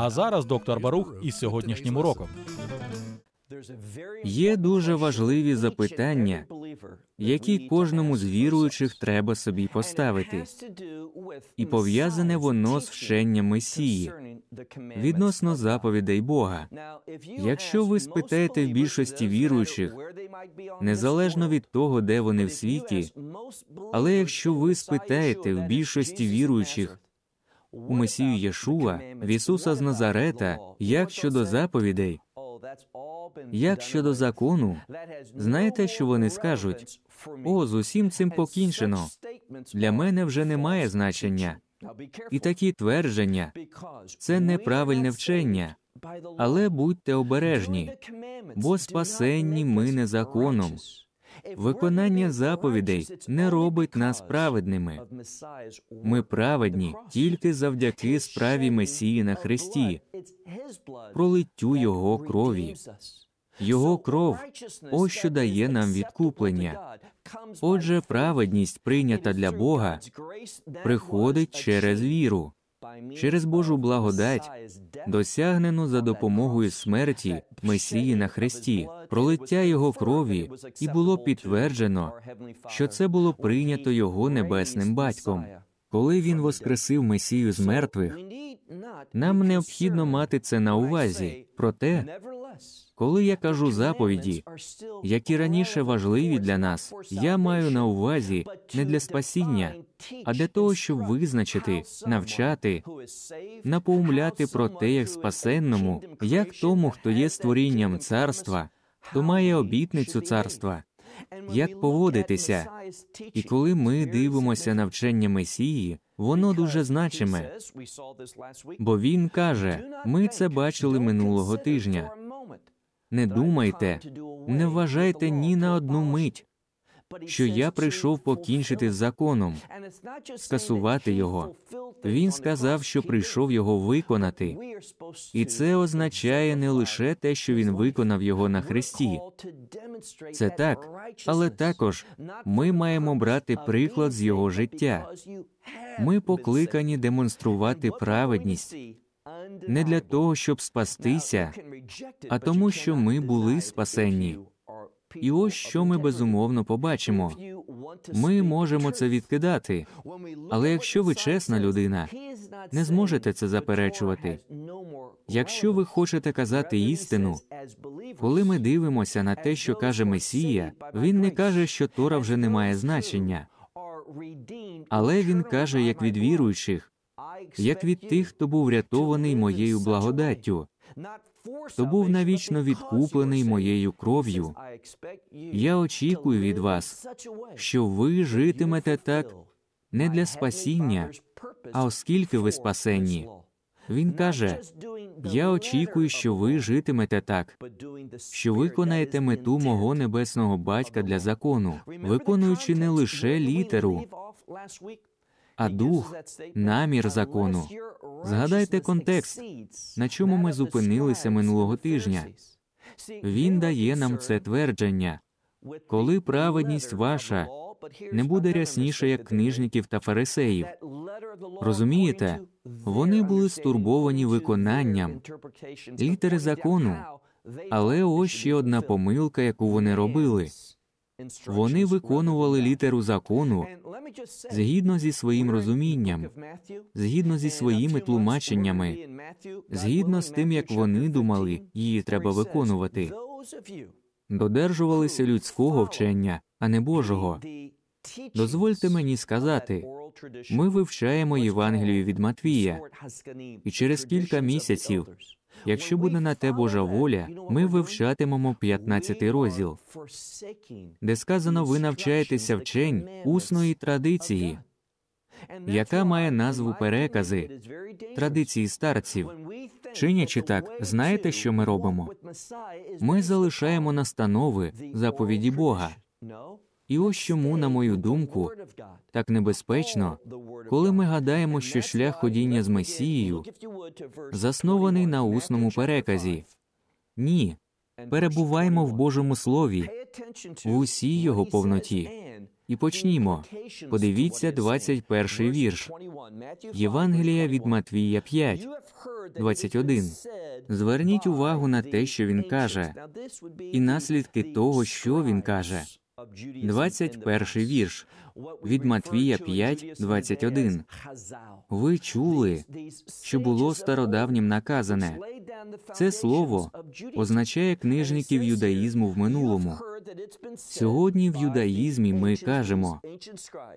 А зараз доктор Барух із сьогоднішнім уроком. Є дуже важливі запитання, які кожному з віруючих треба собі поставити. І пов'язане воно з вченням Месії відносно заповідей Бога. Якщо ви спитаєте в більшості віруючих, незалежно від того, де вони в світі, але якщо ви спитаєте в більшості віруючих, у Месію Єшуа, в Ісуса з Назарета, як щодо заповідей, як щодо закону, знаєте, що вони скажуть? О, з усім цим покінчено. Для мене вже немає значення. І такі твердження це неправильне вчення. Але будьте обережні, бо спасенні ми не законом. Виконання заповідей не робить нас праведними. Ми праведні тільки завдяки справі Месії на Христі, пролиттю Його крові. Його кров ось що дає нам відкуплення. Отже, праведність, прийнята для Бога, приходить через віру через Божу благодать, досягнену за допомогою смерті Месії на Христі, пролиття Його крові, і було підтверджено, що це було прийнято Його небесним батьком. Коли він воскресив Месію з мертвих, нам необхідно мати це на увазі. Проте, коли я кажу заповіді, які раніше важливі для нас, я маю на увазі не для спасіння, а для того, щоб визначити, навчати, напоумляти про те, як спасенному, як тому, хто є створінням царства, хто має обітницю царства як поводитися. І коли ми дивимося навчання Месії, воно дуже значиме. Бо він каже: ми це бачили минулого тижня. Не думайте, не вважайте ні на одну мить, що я прийшов покінчити з законом, скасувати його. Він сказав, що прийшов його виконати. І це означає не лише те, що він виконав його на хресті. Це так, але також ми маємо брати приклад з його життя. Ми покликані демонструвати праведність. Не для того, щоб спастися, а тому, що ми були спасенні. І ось що ми безумовно побачимо. Ми можемо це відкидати. Але якщо ви чесна людина, не зможете це заперечувати. Якщо ви хочете казати істину, коли ми дивимося на те, що каже Месія, він не каже, що Тора вже не має значення, але він каже, як від віруючих, як від тих, хто був врятований моєю благодаттю то був навічно відкуплений моєю кров'ю. Я очікую від вас, що ви житимете так не для спасіння, а оскільки ви спасенні. Він каже: Я очікую, що ви житимете так, що виконаєте мету мого небесного батька для закону, виконуючи не лише літеру а дух, намір закону. Згадайте контекст, на чому ми зупинилися минулого тижня. Він дає нам це твердження коли праведність ваша не буде рясніша, як книжників та фарисеїв. Розумієте, вони були стурбовані виконанням літери закону, але ось ще одна помилка, яку вони робили. Вони виконували літеру закону згідно зі своїм розумінням, згідно зі своїми тлумаченнями, згідно з тим, як вони думали, її треба виконувати. Додержувалися людського вчення, а не Божого. Дозвольте мені сказати, ми вивчаємо Євангелію від Матвія, і через кілька місяців Якщо буде на те Божа воля, ми вивчатимемо 15 розділ, де сказано, ви навчаєтеся вчень усної традиції, яка має назву перекази традиції старців. Чинячи так, знаєте, що ми робимо? Ми залишаємо настанови заповіді Бога. І ось чому, на мою думку, так небезпечно, коли ми гадаємо, що шлях ходіння з Месією заснований на усному переказі. Ні, перебуваємо в Божому Слові, в усій його повноті. І почнімо. Подивіться 21 вірш. Євангелія від Матвія 5, 21. Зверніть увагу на те, що він каже, і наслідки того, що він каже. 21 вірш від Матвія 5, 21. Ви чули, що було стародавнім наказане. Це слово означає книжників юдаїзму в минулому. Сьогодні в юдаїзмі ми кажемо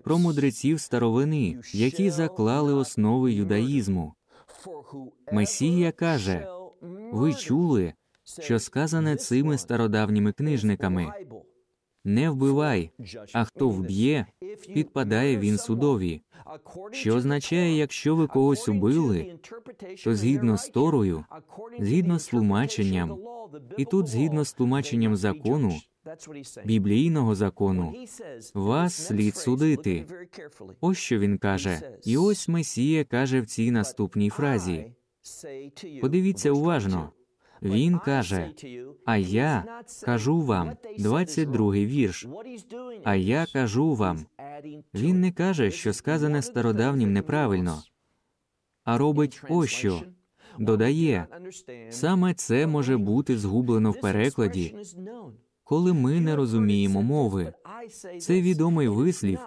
про мудреців старовини, які заклали основи юдаїзму. Месія каже: ви чули, що сказане цими стародавніми книжниками. Не вбивай, а хто вб'є, підпадає він судові. Що означає, якщо ви когось убили, то згідно з торою, згідно з тлумаченням, і тут згідно з тлумаченням закону, біблійного закону, вас слід судити. Ось що він каже, і ось Месія каже в цій наступній фразі. Подивіться уважно. Він каже: А я кажу вам, 22-й вірш. А я кажу вам. Він не каже, що сказане стародавнім неправильно, а робить ось що. Додає, саме це може бути згублено в перекладі, коли ми не розуміємо мови. Це відомий вислів.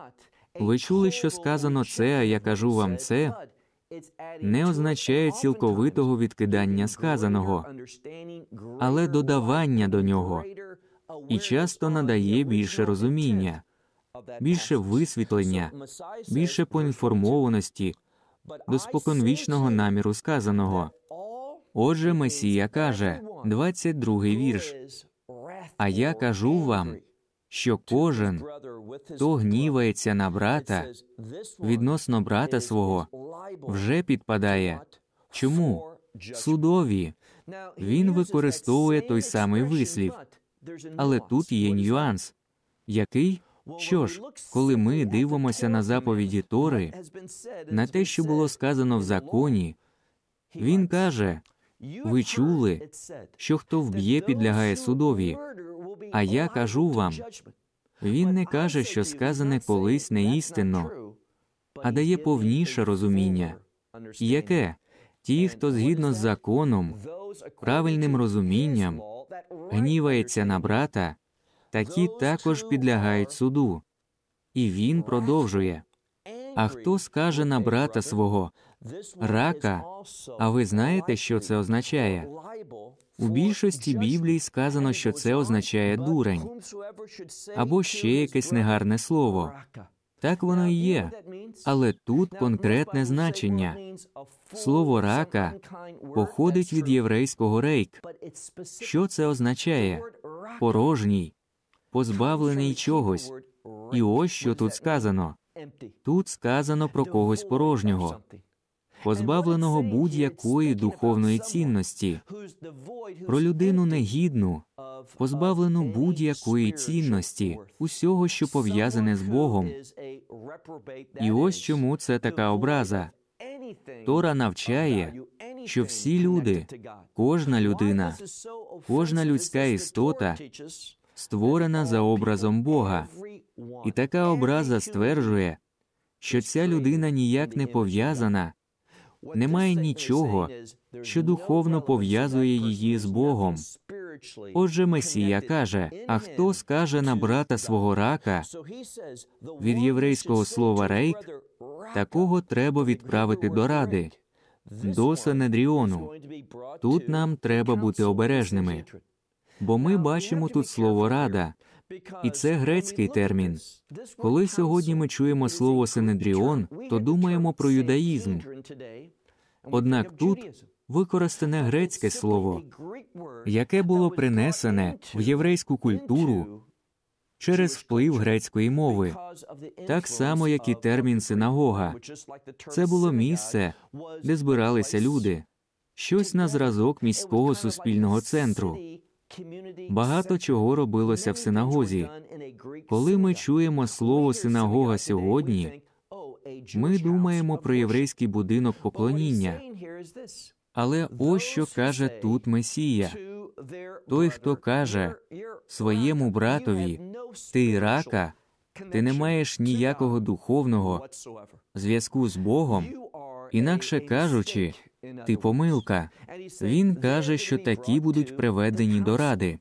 Ви чули, що сказано це, а я кажу вам це не означає цілковитого відкидання сказаного, але додавання до нього і часто надає більше розуміння, більше висвітлення, більше поінформованості до споконвічного наміру сказаного. Отже, Месія каже 22-й вірш. А я кажу вам, що кожен, хто гнівається на брата, відносно брата свого, вже підпадає. Чому? Судові. Він використовує той самий вислів, але тут є нюанс, який що ж, коли ми дивимося на заповіді Тори, на те, що було сказано в законі, він каже: ви чули, що хто вб'є, підлягає судові. А я кажу вам він не каже, що сказане колись не істинно, а дає повніше розуміння, яке ті, хто згідно з законом, правильним розумінням, гнівається на брата, такі також підлягають суду. І він продовжує. А хто скаже на брата свого рака. А ви знаєте, що це означає? У більшості біблії сказано, що це означає дурень або ще якесь негарне слово. Так воно і є, але тут конкретне значення. Слово рака походить від єврейського рейк. Що це означає? Порожній, позбавлений чогось. І ось що тут сказано. Тут сказано про когось порожнього позбавленого будь-якої духовної цінності, про людину негідну, позбавлену будь-якої цінності, усього, що пов'язане з Богом. І ось чому це така образа. Тора навчає, що всі люди, кожна людина, кожна людська істота створена за образом Бога, і така образа стверджує, що ця людина ніяк не пов'язана немає нічого, що духовно пов'язує її з Богом. Отже, Месія каже: а хто скаже на брата свого рака від єврейського слова рейк, такого треба відправити до ради, до Сенедріону. Тут нам треба бути обережними, бо ми бачимо тут слово рада. І це грецький термін. Коли сьогодні ми чуємо слово Синедріон, то думаємо про юдаїзм. Однак тут використане грецьке слово, яке було принесене в єврейську культуру через вплив грецької мови, так само, як і термін синагога. Це було місце, де збиралися люди, щось на зразок міського суспільного центру. Багато чого робилося в синагозі. Коли ми чуємо слово синагога сьогодні, ми думаємо про єврейський будинок поклоніння. Але ось що каже тут Месія. Той, хто каже своєму братові, ти рака, ти не маєш ніякого духовного зв'язку з Богом, інакше кажучи, ти помилка. Він каже, що такі будуть приведені до ради.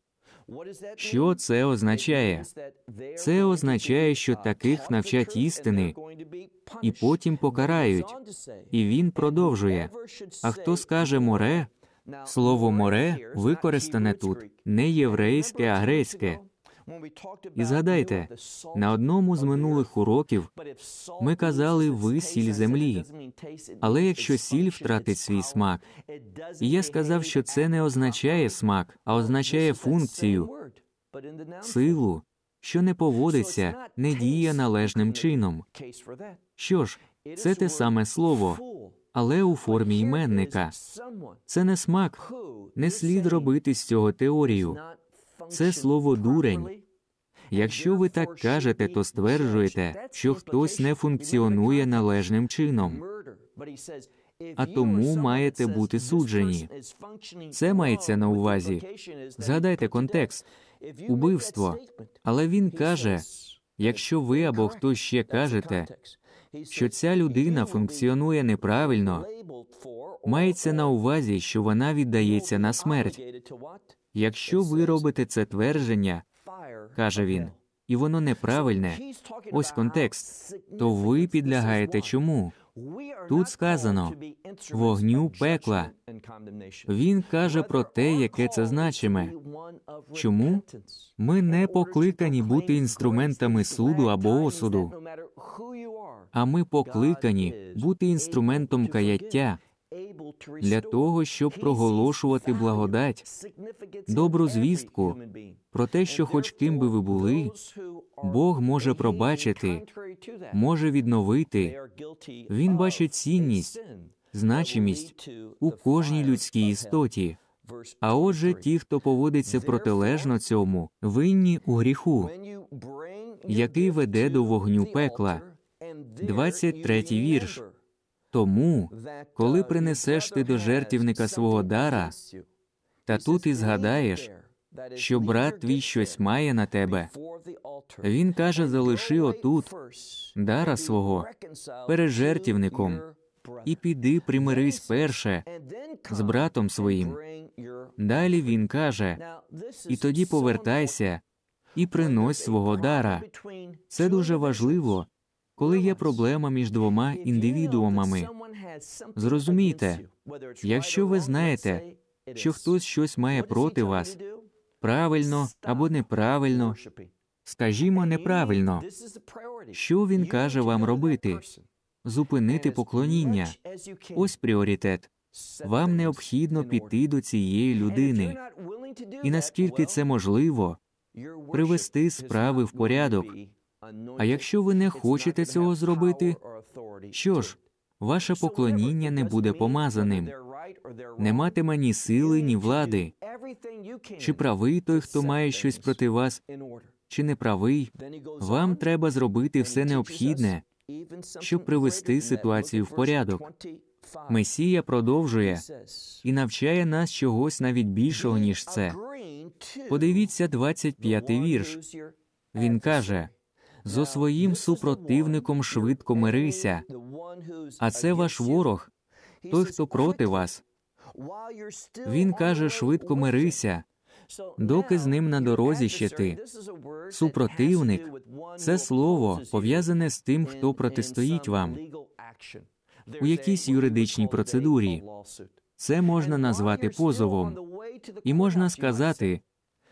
Що це означає? Це означає, що таких навчать істини і потім покарають. І він продовжує. А хто скаже море? Слово море використане тут не єврейське, а грецьке. І згадайте, на одному з минулих уроків ми казали ви сіль землі, але якщо сіль втратить свій смак, і я сказав, що це не означає смак, а означає функцію, силу, що не поводиться, не діє належним чином. Що ж, це те саме слово, але у формі іменника. Це не смак, не слід робити з цього теорію це слово дурень. Якщо ви так кажете, то стверджуєте, що хтось не функціонує належним чином. А тому маєте бути суджені. Це мається на увазі. Згадайте контекст убивство. Але він каже: якщо ви або хтось ще кажете, що ця людина функціонує неправильно, мається на увазі, що вона віддається на смерть. Якщо ви робите це твердження, каже він, і воно неправильне, ось контекст, то ви підлягаєте чому? Тут сказано вогню пекла. Він каже про те, яке це значиме. Чому ми не покликані бути інструментами суду або осуду? А ми покликані бути інструментом каяття для того, щоб проголошувати благодать, добру звістку про те, що, хоч ким би ви були, Бог може пробачити, може відновити. Він бачить цінність, значимість у кожній людській істоті. А отже, ті, хто поводиться протилежно цьому, винні у гріху, який веде до вогню пекла. 23 вірш. Тому, коли принесеш ти до жертівника свого дара, та тут і згадаєш, що брат твій щось має на тебе, він каже: залиши отут дара свого перед жертівником, і піди примирись перше з братом своїм. Далі він каже: і тоді повертайся і принось свого дара. Це дуже важливо, коли є проблема між двома індивідуумами, зрозумійте, якщо ви знаєте, що хтось щось має проти вас, правильно або неправильно, скажімо неправильно, що він каже вам робити, зупинити поклоніння. Ось пріоритет. Вам необхідно піти до цієї людини. І наскільки це можливо, привести справи в порядок. А якщо ви не хочете цього зробити, що ж, ваше поклоніння не буде помазаним, не матиме ні сили, ні влади. Чи правий той, хто має щось проти вас, чи не правий? Вам треба зробити все необхідне, щоб привести ситуацію в порядок. Месія продовжує і навчає нас чогось навіть більшого ніж це. Подивіться 25-й вірш. Він каже зо своїм супротивником швидко мирися, а це ваш ворог, той, хто проти вас. Він каже швидко мирися, доки з ним на дорозі ще ти. Супротивник це слово пов'язане з тим, хто протистоїть вам у якійсь юридичній процедурі. Це можна назвати позовом. І можна сказати,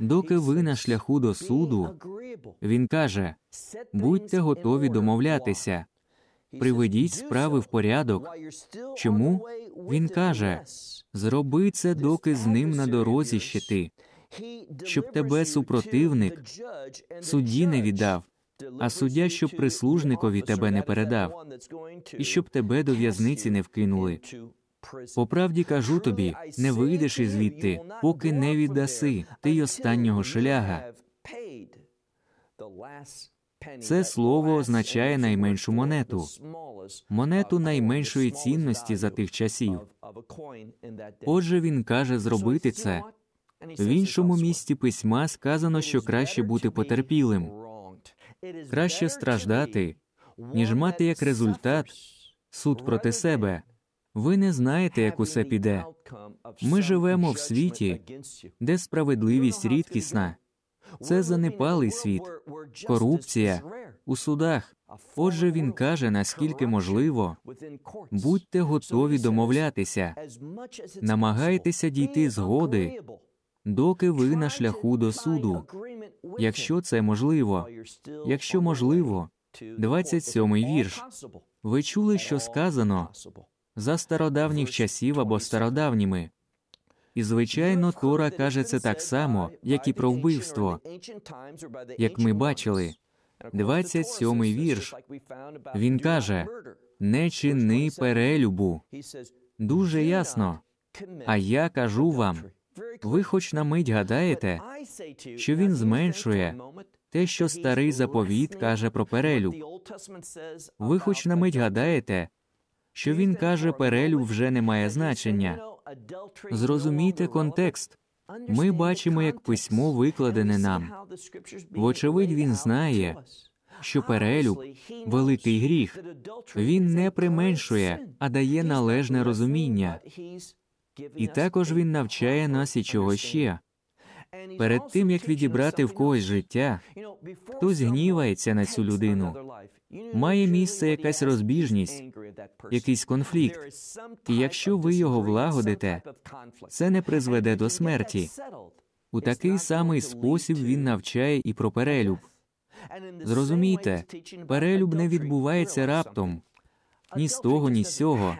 доки ви на шляху до суду, він каже: будьте готові домовлятися, приведіть справи в порядок. Чому він каже зроби це, доки з ним на дорозі ще ти, щоб тебе супротивник судді не віддав. А суддя, щоб прислужникові тебе не передав, і щоб тебе до в'язниці не вкинули. По правді кажу тобі, не вийдеш із звідти, поки не віддаси ти й останнього шляга. Це слово означає найменшу монету, монету найменшої цінності за тих часів. Отже, він каже зробити це. В іншому місці письма сказано, що краще бути потерпілим, краще страждати, ніж мати як результат суд проти себе. Ви не знаєте, як усе піде. Ми живемо в світі, де справедливість рідкісна. Це занепалий світ, корупція у судах. Отже, він каже, наскільки можливо, будьте готові домовлятися, намагайтеся дійти згоди, доки ви на шляху до суду. Якщо це можливо, якщо можливо, 27-й вірш. Ви чули, що сказано за стародавніх часів або стародавніми. І, звичайно, Тора каже це так само, як і про вбивство, як ми бачили. 27-й вірш. Він каже: не чини перелюбу. Дуже ясно. А я кажу вам, ви хоч на мить гадаєте, що він зменшує те, що старий заповіт каже про перелюб. Ви хоч на мить гадаєте, що він каже, перелюб вже не має значення. Зрозумійте контекст. Ми бачимо, як письмо викладене нам. Вочевидь, він знає, що перелюб великий гріх. Він не применшує, а дає належне розуміння. І також він навчає нас і чого ще. Перед тим як відібрати в когось життя, хтось гнівається на цю людину. Має місце якась розбіжність, якийсь конфлікт. І якщо ви його влагодите, це не призведе до смерті. У такий самий спосіб він навчає і про перелюб. Зрозумійте, перелюб не відбувається раптом ні з того, ні з цього.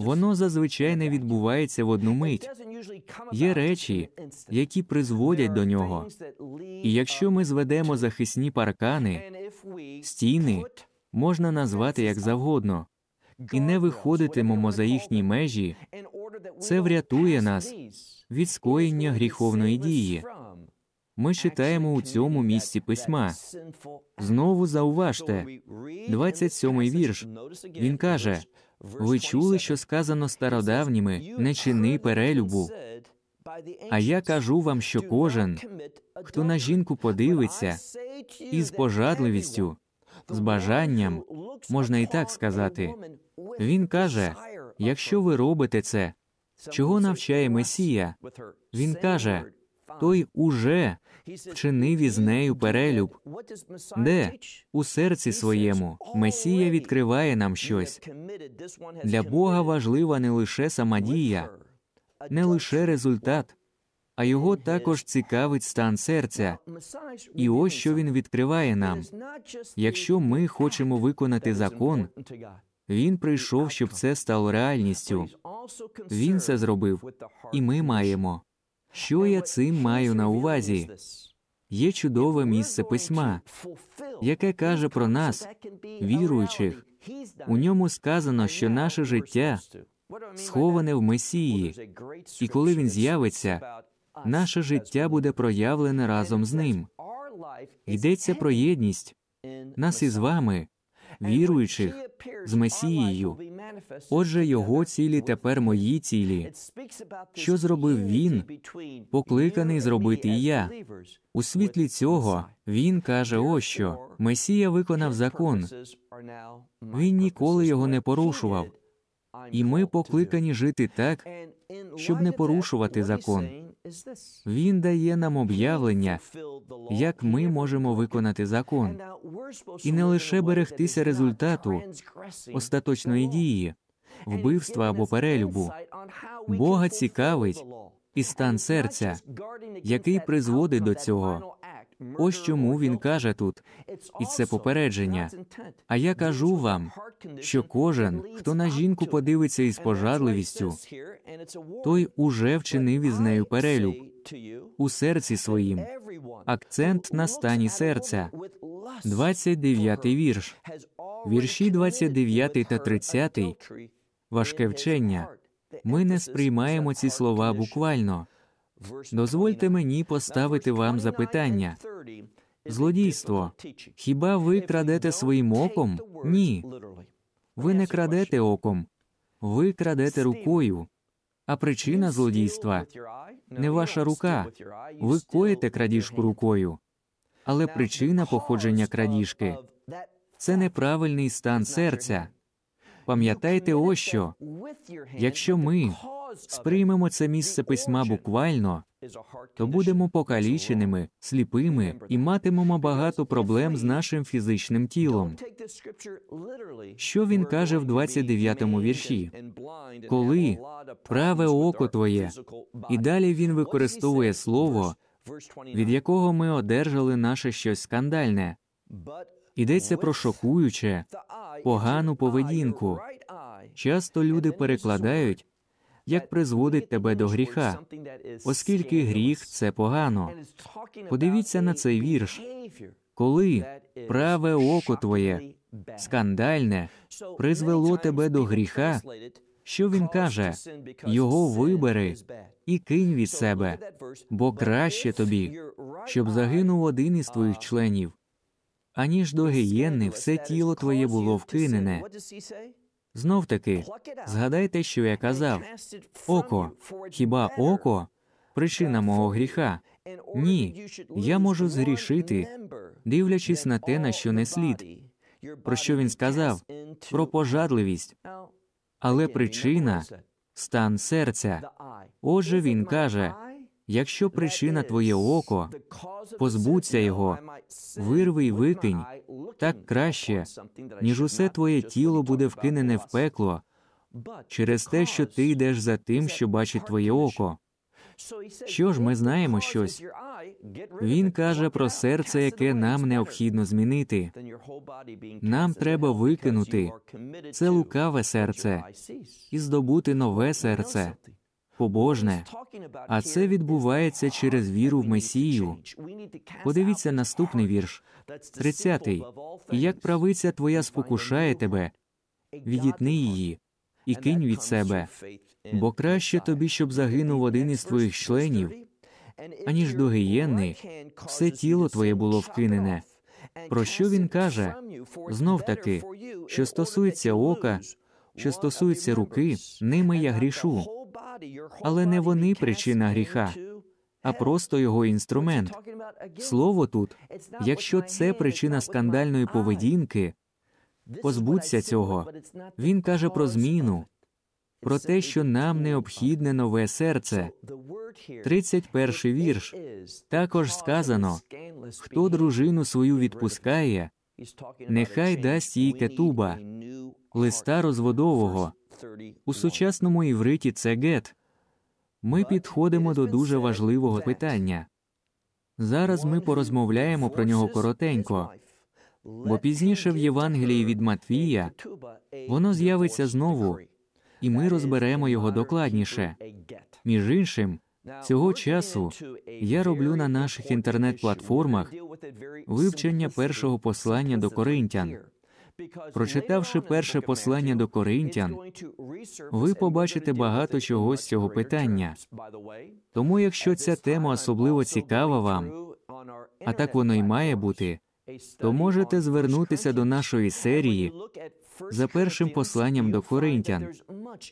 Воно зазвичай не відбувається в одну мить. Є речі, які призводять до нього. І якщо ми зведемо захисні паркани, стіни можна назвати як завгодно, і не виходитимемо за їхні межі, це врятує нас від скоєння гріховної дії. Ми читаємо у цьому місці письма. Знову зауважте 27-й вірш. Він каже. Ви чули, що сказано стародавніми не чини перелюбу. А я кажу вам, що кожен, хто на жінку подивиться, із пожадливістю, з бажанням, можна і так сказати, він каже: якщо ви робите це, чого навчає Месія? Він каже: той уже вчинив із нею перелюб. Де? у серці своєму Месія відкриває нам щось. Для Бога важлива не лише сама дія, не лише результат, а його також цікавить стан серця. І ось що він відкриває нам. Якщо ми хочемо виконати закон, він прийшов, щоб це стало реальністю. Він це зробив, і ми маємо. Що я цим маю на увазі? Є чудове місце письма, яке каже про нас, віруючих. У ньому сказано, що наше життя сховане в Месії, і коли він з'явиться, наше життя буде проявлене разом з ним. Йдеться про єдність нас із вами, віруючих з Месією. Отже, його цілі тепер мої цілі. Що зробив він, покликаний зробити і я. У світлі цього він каже: ось що Месія виконав закон. Він ніколи його не порушував. І ми покликані жити так, щоб не порушувати закон. Він дає нам об'явлення, як ми можемо виконати закон і не лише берегтися результату остаточної дії, вбивства або перелюбу. Бога цікавить і стан серця, який призводить до цього. Ось чому він каже тут, і це попередження. А я кажу вам, що кожен, хто на жінку подивиться із пожадливістю, той уже вчинив із нею перелюб у серці своїм. Акцент на стані серця. 29-й вірш. Вірші 29 та 30 важке вчення. Ми не сприймаємо ці слова буквально. Дозвольте мені поставити вам запитання. Злодійство. Хіба ви крадете своїм оком? Ні. Ви не крадете оком, ви крадете рукою. А причина злодійства не ваша рука. Ви коїте крадіжку рукою. Але причина походження крадіжки це неправильний стан серця. Пам'ятайте, ось що якщо ми сприймемо це місце письма буквально, то будемо покаліченими, сліпими і матимемо багато проблем з нашим фізичним тілом. Що він каже в 29-му вірші? Коли праве око твоє, і далі він використовує слово, від якого ми одержали наше щось скандальне. Йдеться про шокуюче, погану поведінку. Часто люди перекладають як призводить тебе до гріха, оскільки гріх це погано. Подивіться на цей вірш. Коли праве око твоє скандальне призвело тебе до гріха, що він каже? Його вибери і кинь від себе, бо краще тобі, щоб загинув один із твоїх членів, аніж до гієнни все тіло твоє було вкинене. Знов таки, згадайте, що я казав. Око, хіба око причина мого гріха? Ні, я можу згрішити, дивлячись на те, на що не слід. Про що він сказав? Про пожадливість. Але причина стан серця. Отже, він каже. Якщо причина твоє око, позбудься його, вирви й викинь так краще, ніж усе твоє тіло буде вкинене в пекло через те, що ти йдеш за тим, що бачить твоє око. Що ж, ми знаємо щось. Він каже про серце, яке нам необхідно змінити. Нам треба викинути це лукаве серце і здобути нове серце побожне, а це відбувається через віру в Месію. Подивіться наступний вірш, 30-й. І як правиця твоя спокушає тебе, відітни її і кинь від себе, бо краще тобі, щоб загинув один із твоїх членів, аніж до гієнни все тіло твоє було вкинене. Про що він каже? Знов таки, що стосується ока, що стосується руки, ними я грішу але не вони причина гріха, а просто його інструмент. Слово тут, якщо це причина скандальної поведінки, позбудься цього. Він каже про зміну, про те, що нам необхідне нове серце. 31-й вірш також сказано: хто дружину свою відпускає, нехай дасть їй кетуба, листа розводового. У сучасному івриті це гет. Ми підходимо до дуже важливого питання. Зараз ми порозмовляємо про нього коротенько, бо пізніше в Євангелії від Матвія воно з'явиться знову, і ми розберемо його докладніше. Між іншим, цього часу я роблю на наших інтернет-платформах вивчення першого послання до коринтян. Прочитавши перше послання до коринтян, ви побачите багато чого з цього питання. Тому, якщо ця тема особливо цікава вам, а так воно й має бути, то можете звернутися до нашої серії за першим посланням до коринтян.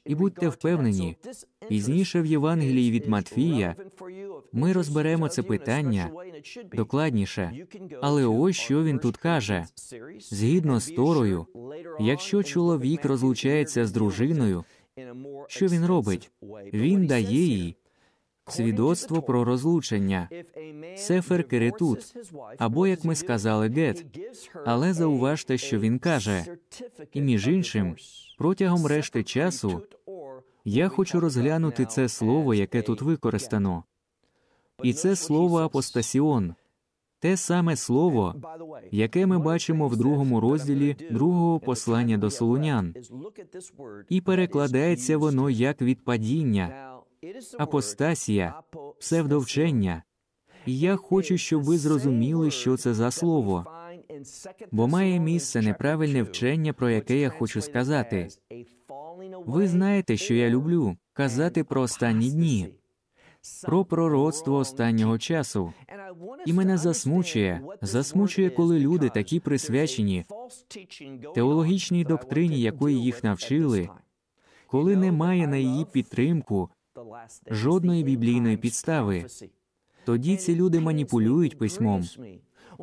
І будьте впевнені, пізніше в Євангелії від Матфія ми розберемо це питання докладніше, але ось що він тут каже згідно з Торою, якщо чоловік розлучається з дружиною, що він робить? Він дає їй свідоцтво про розлучення, сефер керетут, або як ми сказали, гет. Але зауважте, що він каже, і між іншим, протягом решти часу я хочу розглянути це слово, яке тут використано. І це слово апостасіон, те саме слово, яке ми бачимо в другому розділі другого послання до Солунян. І перекладається воно як відпадіння, апостасія, псевдовчення. І я хочу, щоб ви зрозуміли, що це за слово. Бо має місце неправильне вчення, про яке я хочу сказати. Ви знаєте, що я люблю казати про останні дні про пророцтво останнього часу. І мене засмучує, засмучує, коли люди такі присвячені теологічній доктрині, якої їх навчили, коли немає на її підтримку жодної біблійної підстави. Тоді ці люди маніпулюють письмом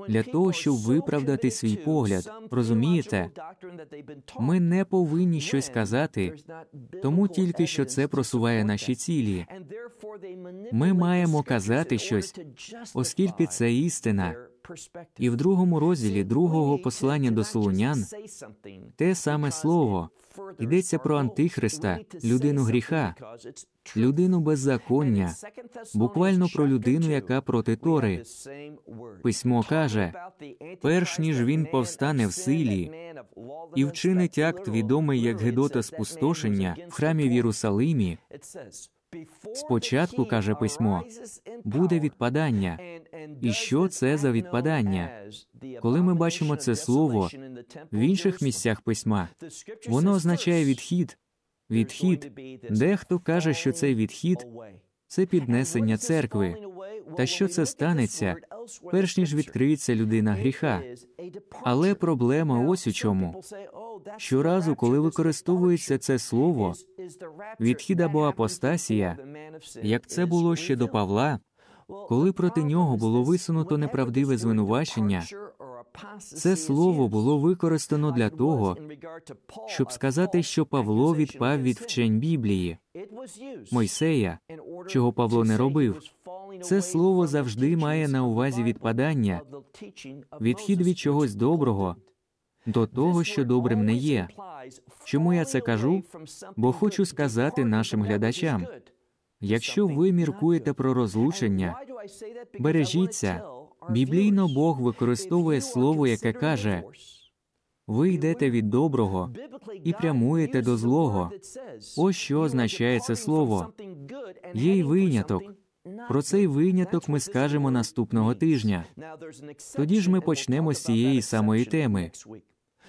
для того, щоб виправдати свій погляд. Розумієте, Ми не повинні щось казати, тому тільки що це просуває наші цілі. Ми маємо казати щось, оскільки це істина. І в другому розділі другого послання до Солунян те саме слово Йдеться про Антихриста, людину гріха, людину беззаконня, буквально про людину, яка проти Тори. Письмо каже: перш ніж він повстане в силі і вчинить акт відомий як Гедота спустошення в храмі в Єрусалимі. Спочатку, каже письмо, буде відпадання. І що це за відпадання? Коли ми бачимо це слово в інших місцях письма, воно означає відхід, відхід. Дехто каже, що цей відхід це піднесення церкви. Та що це станеться, перш ніж відкриється людина гріха. Але проблема ось у чому. Щоразу, коли використовується це слово, відхід або апостасія, як це було ще до Павла, коли проти нього було висунуто неправдиве звинувачення, це слово було використано для того, щоб сказати, що Павло відпав від вчень Біблії, Мойсея, чого Павло не робив. Це слово завжди має на увазі відпадання, відхід від чогось доброго до того, що добрим не є. Чому я це кажу? Бо хочу сказати нашим глядачам: якщо ви міркуєте про розлучення, бережіться. Біблійно Бог використовує слово, яке каже: ви йдете від доброго і прямуєте до злого. Ось що означає це слово. Є й виняток. Про цей виняток ми скажемо наступного тижня. Тоді ж ми почнемо з цієї самої теми,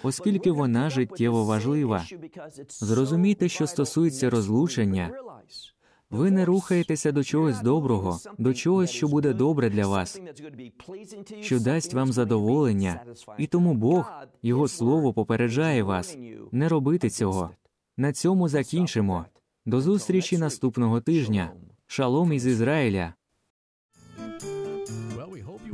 оскільки вона життєво важлива. Зрозумійте, що стосується розлучення, ви не рухаєтеся до чогось доброго, до чогось, що буде добре для вас, що дасть вам задоволення, і тому Бог, Його слово попереджає вас не робити цього. На цьому закінчимо. До зустрічі наступного тижня. Шалом із Ізраїля.